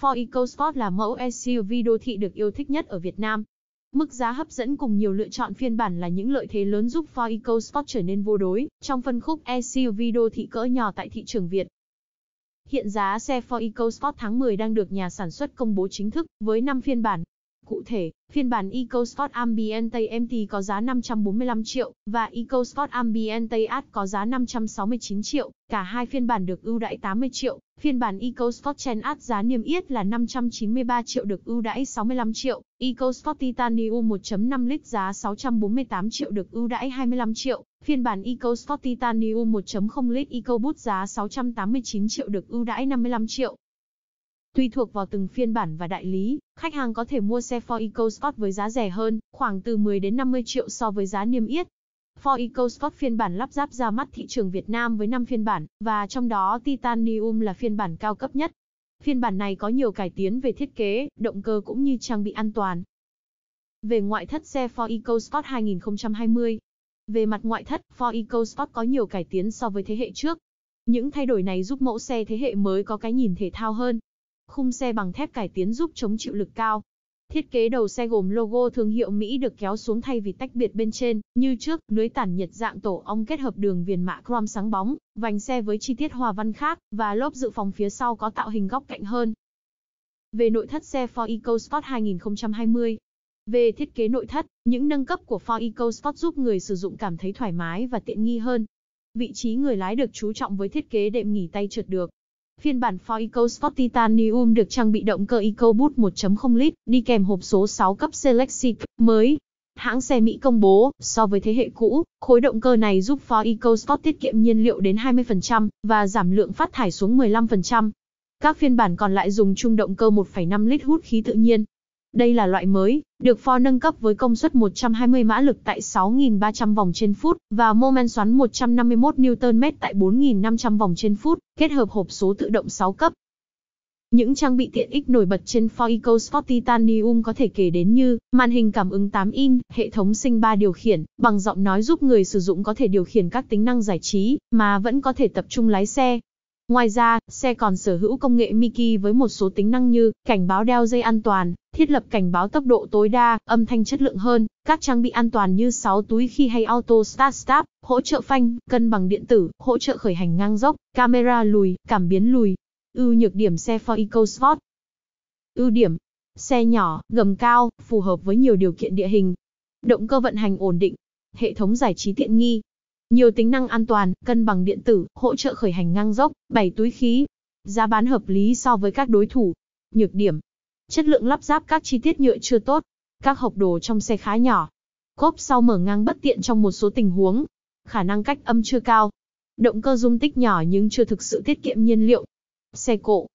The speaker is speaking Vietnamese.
Ford EcoSport là mẫu SUV đô thị được yêu thích nhất ở Việt Nam. Mức giá hấp dẫn cùng nhiều lựa chọn phiên bản là những lợi thế lớn giúp Ford EcoSport trở nên vô đối trong phân khúc SUV đô thị cỡ nhỏ tại thị trường Việt. Hiện giá xe Ford EcoSport tháng 10 đang được nhà sản xuất công bố chính thức với 5 phiên bản, Cụ thể, phiên bản EcoSport Ambiente MT có giá 545 triệu và EcoSport Ambiente Art có giá 569 triệu, cả hai phiên bản được ưu đãi 80 triệu. Phiên bản EcoSport Gen Art giá niêm yết là 593 triệu được ưu đãi 65 triệu, EcoSport Titanium 1.5 lít giá 648 triệu được ưu đãi 25 triệu, phiên bản EcoSport Titanium 1.0 lít EcoBoost giá 689 triệu được ưu đãi 55 triệu. Tùy thuộc vào từng phiên bản và đại lý, khách hàng có thể mua xe Ford EcoSport với giá rẻ hơn, khoảng từ 10 đến 50 triệu so với giá niêm yết. Ford EcoSport phiên bản lắp ráp ra mắt thị trường Việt Nam với 5 phiên bản, và trong đó Titanium là phiên bản cao cấp nhất. Phiên bản này có nhiều cải tiến về thiết kế, động cơ cũng như trang bị an toàn. Về ngoại thất xe Ford EcoSport 2020 Về mặt ngoại thất, Ford EcoSport có nhiều cải tiến so với thế hệ trước. Những thay đổi này giúp mẫu xe thế hệ mới có cái nhìn thể thao hơn, Khung xe bằng thép cải tiến giúp chống chịu lực cao. Thiết kế đầu xe gồm logo thương hiệu Mỹ được kéo xuống thay vì tách biệt bên trên, như trước, lưới tản nhiệt dạng tổ ong kết hợp đường viền mạ chrome sáng bóng, vành xe với chi tiết hoa văn khác, và lốp dự phòng phía sau có tạo hình góc cạnh hơn. Về nội thất xe Ford EcoSport 2020, về thiết kế nội thất, những nâng cấp của Ford EcoSport giúp người sử dụng cảm thấy thoải mái và tiện nghi hơn. Vị trí người lái được chú trọng với thiết kế đệm nghỉ tay trượt được, Phiên bản Ford EcoSport Titanium được trang bị động cơ EcoBoost 1.0 lít, đi kèm hộp số 6 cấp Selectric mới. Hãng xe Mỹ công bố, so với thế hệ cũ, khối động cơ này giúp Ford EcoSport tiết kiệm nhiên liệu đến 20% và giảm lượng phát thải xuống 15%. Các phiên bản còn lại dùng chung động cơ 1,5 lít hút khí tự nhiên đây là loại mới, được Ford nâng cấp với công suất 120 mã lực tại 6.300 vòng trên phút và mô men xoắn 151 Nm tại 4.500 vòng trên phút, kết hợp hộp số tự động 6 cấp. Những trang bị tiện ích nổi bật trên Ford EcoSport Titanium có thể kể đến như màn hình cảm ứng 8 in, hệ thống sinh 3 điều khiển, bằng giọng nói giúp người sử dụng có thể điều khiển các tính năng giải trí mà vẫn có thể tập trung lái xe. Ngoài ra, xe còn sở hữu công nghệ Mickey với một số tính năng như cảnh báo đeo dây an toàn, thiết lập cảnh báo tốc độ tối đa, âm thanh chất lượng hơn, các trang bị an toàn như 6 túi khi hay auto start stop, hỗ trợ phanh, cân bằng điện tử, hỗ trợ khởi hành ngang dốc, camera lùi, cảm biến lùi. Ưu nhược điểm xe Ford EcoSport. Ưu điểm: xe nhỏ, gầm cao, phù hợp với nhiều điều kiện địa hình. Động cơ vận hành ổn định, hệ thống giải trí tiện nghi, nhiều tính năng an toàn, cân bằng điện tử, hỗ trợ khởi hành ngang dốc, 7 túi khí. Giá bán hợp lý so với các đối thủ. Nhược điểm: Chất lượng lắp ráp các chi tiết nhựa chưa tốt. Các hộp đồ trong xe khá nhỏ. Cốp sau mở ngang bất tiện trong một số tình huống. Khả năng cách âm chưa cao. Động cơ dung tích nhỏ nhưng chưa thực sự tiết kiệm nhiên liệu. Xe cộ,